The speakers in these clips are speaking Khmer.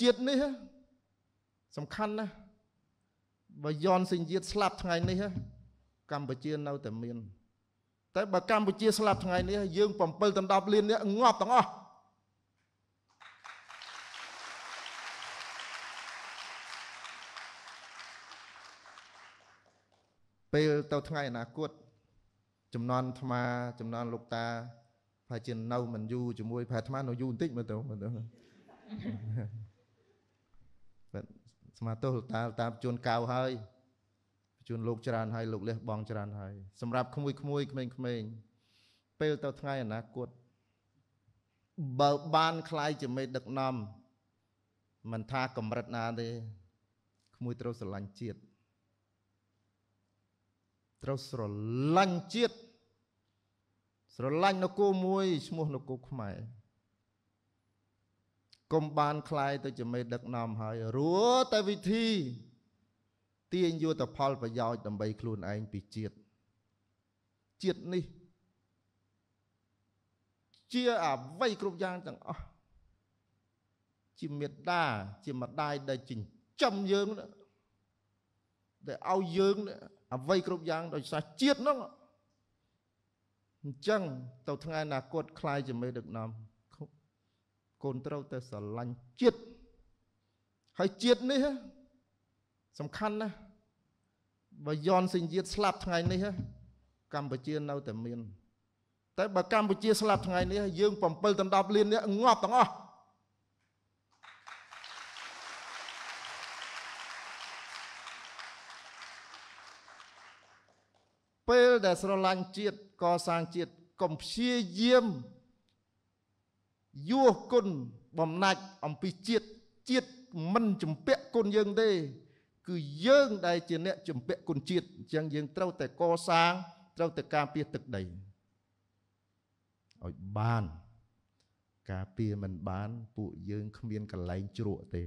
ជាតិនេះសំខាន់ណាស់បើយន់សិញ្ជាតិស្លាប់ថ្ងៃនេះកម្ពុជានៅតែមាន តែបើកម្ពុជាស្លាប់ថ្ងៃនេះយើង7ដល់10លាននេះងាប់ទាំងអស់ពេលទៅថ្ងៃអនាគតចំនួនអាត្មា ចំនួនលោកតាប្រហែលជានៅ មិនយូរជាមួយប្រហែលអាត្មានៅយូរបន្តិចមើលទៅមើលទៅស្មាទោសលោកតាលោកតាបញ្ជូនកៅហើយបញ្ជូនលោក ច្រើនហើយលោកលះបងច្រើនហើយសម្រាប់ក្មួយក្មួយក្មេងក្មេងពេលទៅថ្ងៃអនាគតបើបានខ្លាយជាមេដឹកនាំមិនថាកម្រិតណាទេក្មួយត្រូវស្រឡាញ់ជាតិត្រូវស្រឡាញ់ជាតិស្រឡាញ់នគរមួយឈ្មោះនគរខ្មែរកុំបានคลายទៅជាមេដឹកនាំហើយរួតែវិធីទាញយកតែផលប្រយោជន៍ដើម្បីខ្លួនឯងពីជាតិជាតិនេះជាអវ័យគ្រប់យ៉ាងទាំងអស់ជាមេដាជាម្ដាយដែលចិញ្ចឹមយើងដែលឲ្យយើងអវ័យគ្រប់យ៉ាងដោយសារជាតិនោះអញ្ចឹងទៅថ្ងៃអនាគតคลายជាមេដឹកនាំកូនត្រូវតែស្រឡាញ់ជាតិហើយជាតិនេះសំខាន់ណាស់បើយន់សិញ្ជាតិស្លាប់ថ្ងៃនេះកម្ពុជានៅតែមាន តែបើកម្ពុជាស្លាប់ថ្ងៃនេះយើង7ដល់10លាននេះងាប់ទាំងអស់ពេលដែលស្រឡាញ់ជាតិកសាងជាតិកុំព្យាយាមយោគុណបំណាច់អំពីជាតិជាតិមិនចម្ពាក់គុណយើងទេ គឺយើងដែលជាអ្នកចម្ពាក់គុណជាតិអញ្ចឹងយើងត្រូវតែកសាងត្រូវតែការពារទឹកដីឲ្យបាន ការពារមិនបាន ពួកយើងគ្មានកន្លែងជ្រក់ទេ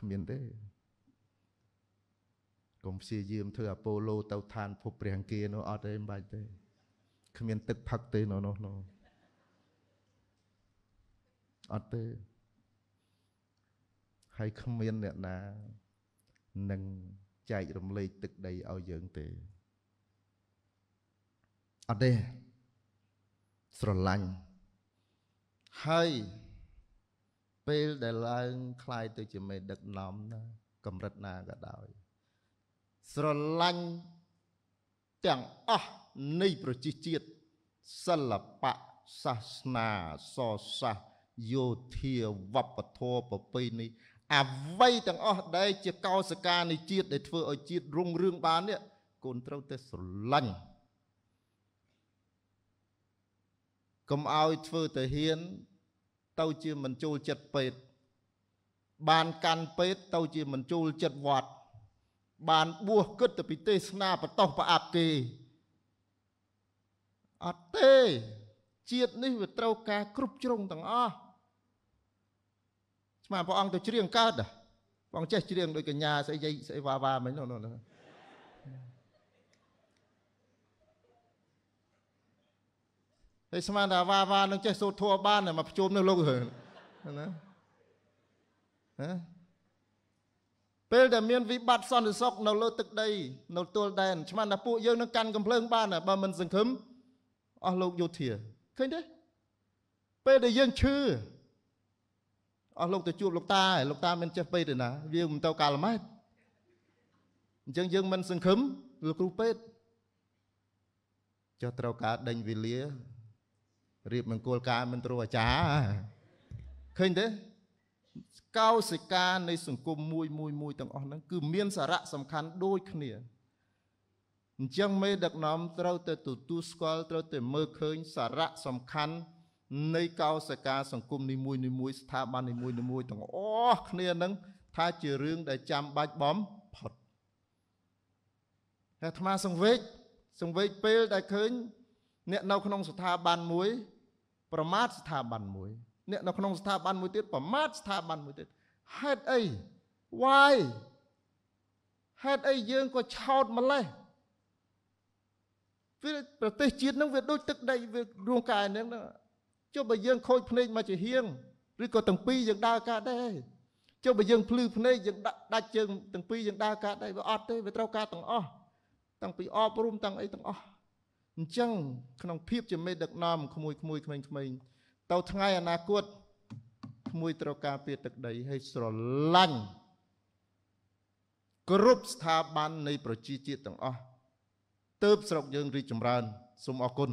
គ្មានទេកុំព្យាយាមធ្វើអាប៉ូឡូទៅឋានភពព្រះអង្គានោះអត់ទេមិនបាច់ទេគ្មានទឹកផឹកទេនៅនោះនោះអត់ទេហើយគ្មានអ្នកណានឹងចែករំលែកទឹកដីឲ្យយើងទេអត់ទេស្រឡាញ់ហើយពេលដែលឡើងคลายទៅជាមេដឹកនាំណាកម្រិតណាក៏ដោយ ស្រឡាញ់ទាំងអស់នៃប្រជាជាតិសិល្បៈសាសនាសសាសន៍យោធាវប្បធម៌ប្រពៃណីអ្វីទាំងអស់ដែលជាកោសការនៃជាតិដែលធ្វើឲ្យជាតិរុងរឿងបាននេះកូនត្រូវតែស្រឡាញ់កុំឲ្យធ្វើទៅហ៊ានទៅជាមិនចូលចិត្តពេទ្យបានកាន់ពេទ្យទៅជាមិនចូលចិត្តវត្តបានបួសគិតទៅពីទេសនាបតោះប្រអាប់គេអត់ទេជាតិនេះវាត្រូវការ គ្រប់ជ្រុងទាំងអស់ស្មានព្រះអង្គទៅច្រៀងកើតព្រះអង្គចេះច្រៀងដោយកញ្ញាស្អីយាយស្អីវ៉ាវ៉ាមិញនោះនោះហើយស្មានថាវ៉ាវ៉ានឹងចេះសូត្រធម៌បានមកប្រជុំនៅលោកណាណាពេលដែលមានវិបត្តិសន្តិសុខនៅលើទឹកដីនៅទួលដែនឆ្មានថាពួកយើងនឹងកាន់កំភ្លើងបានបើមិនសង្ឃឹមអស់លោកយោធាឃើញទេ ពេលដែលយើងឈឺអស់លោកទៅជួបលោកតាឯលោកតាមិនចេះពេទ្យទេណាវាមិនទៅកាលម៉ែតអញ្ចឹងយើងមិនសង្ឃឹមលោកគ្រូពេទ្យចុះត្រូវការដេញវេលារៀបមង្គលការមិនទ្រូអាចារ្យឃើញទេកោសិកានៃ សង្គមមួយមួយមួយទាំងអស់ហ្នឹងគឺមានសារៈសំខាន់ដូចគ្នាអញ្ចឹងមេដឹកនាំ ត្រូវតែទទួលស្គាល់ត្រូវតែមើលឃើញសារៈសំខាន់នៃកោសកាសង្គមនីមួយនីមួយស្ថាប័ននីមួយនីមួយទាំងអស់គ្នានឹងថាជារឿងដែលចាំបាច់បំផុតអាត្មាសង្វេកសង្វេកពេលដែលឃើញ អ្នកនៅ ក្នុងស្ថាប័នមួយ ប្រមាថស្ថាប័នមួយ អ្នកនៅក្នុងស្ថាប័នមួយទៀតប្រមាថស្ថាប័នមួយទៀតហេតុអី why ហេតុអីយើងក៏ឆោតម្លេះវាប្រទេសជាតិនឹងវាដូចទឹកដីវារួមកាយនឹងចុះបើយើងខូចភ្នែកមកជាហៀងឬក៏ទាំងពីរយើងដើរកាត់ដែរចុះបើយើងភ្លឺភ្នែកយើងដាក់ដាច់ជើងទាំងពីរយើងដើរកាត់ដែរវាអត់ទេវាត្រូវការទាំងអស់ទាំងពីអប់រំទាំងអីទាំងអស់អញ្ចឹងក្នុងភាពជាមេដឹកនាំក្មួយក្មួយក្មេងក្មេងតទៅថ្ងៃអនាគតក្មួយត្រូវការពីទឹកដីឲ្យស្រឡាញ់គ្រប់ស្ថាប័ននៃប្រជាជាតិទាំងអស់ទៅស្រុកយើងរីកចម្រើនសូមអរគុណ